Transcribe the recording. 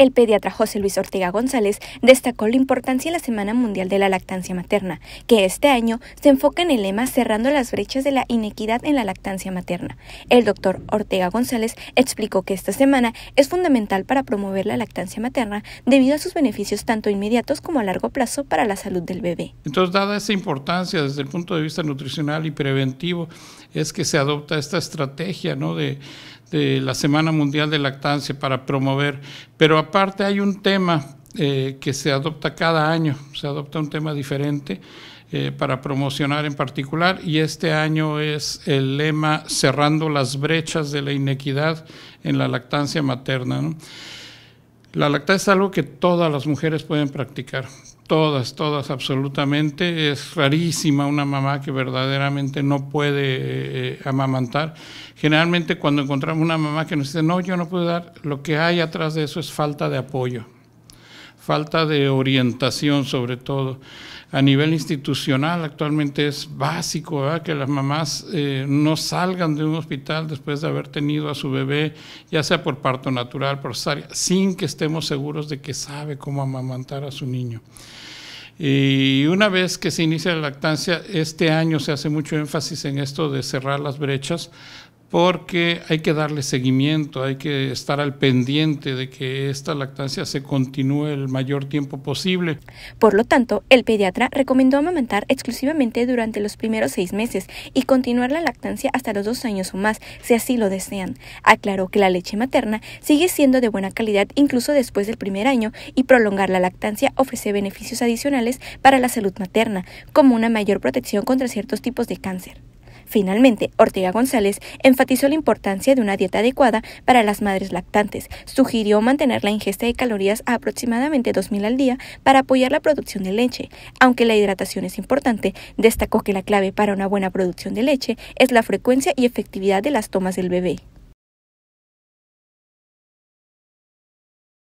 El pediatra José Luis Ortega González destacó la importancia de la Semana Mundial de la Lactancia Materna, que este año se enfoca en el lema Cerrando las brechas de la inequidad en la lactancia materna. El doctor Ortega González explicó que esta semana es fundamental para promover la lactancia materna debido a sus beneficios tanto inmediatos como a largo plazo para la salud del bebé. Entonces, dada esa importancia desde el punto de vista nutricional y preventivo, es que se adopta esta estrategia ¿no? de, de la Semana Mundial de Lactancia para promover. Pero aparte hay un tema eh, que se adopta cada año, se adopta un tema diferente eh, para promocionar en particular y este año es el lema Cerrando las brechas de la inequidad en la lactancia materna. La lactancia es algo que todas las mujeres pueden practicar, todas, todas, absolutamente. Es rarísima una mamá que verdaderamente no puede eh, amamantar. Generalmente cuando encontramos una mamá que nos dice, no, yo no puedo dar, lo que hay atrás de eso es falta de apoyo falta de orientación sobre todo. A nivel institucional actualmente es básico que las mamás eh, no salgan de un hospital después de haber tenido a su bebé, ya sea por parto natural, por cesárea, sin que estemos seguros de que sabe cómo amamantar a su niño. Y una vez que se inicia la lactancia, este año se hace mucho énfasis en esto de cerrar las brechas porque hay que darle seguimiento, hay que estar al pendiente de que esta lactancia se continúe el mayor tiempo posible. Por lo tanto, el pediatra recomendó amamantar exclusivamente durante los primeros seis meses y continuar la lactancia hasta los dos años o más, si así lo desean. Aclaró que la leche materna sigue siendo de buena calidad incluso después del primer año y prolongar la lactancia ofrece beneficios adicionales para la salud materna, como una mayor protección contra ciertos tipos de cáncer. Finalmente, Ortega González enfatizó la importancia de una dieta adecuada para las madres lactantes. Sugirió mantener la ingesta de calorías a aproximadamente 2.000 al día para apoyar la producción de leche. Aunque la hidratación es importante, destacó que la clave para una buena producción de leche es la frecuencia y efectividad de las tomas del bebé.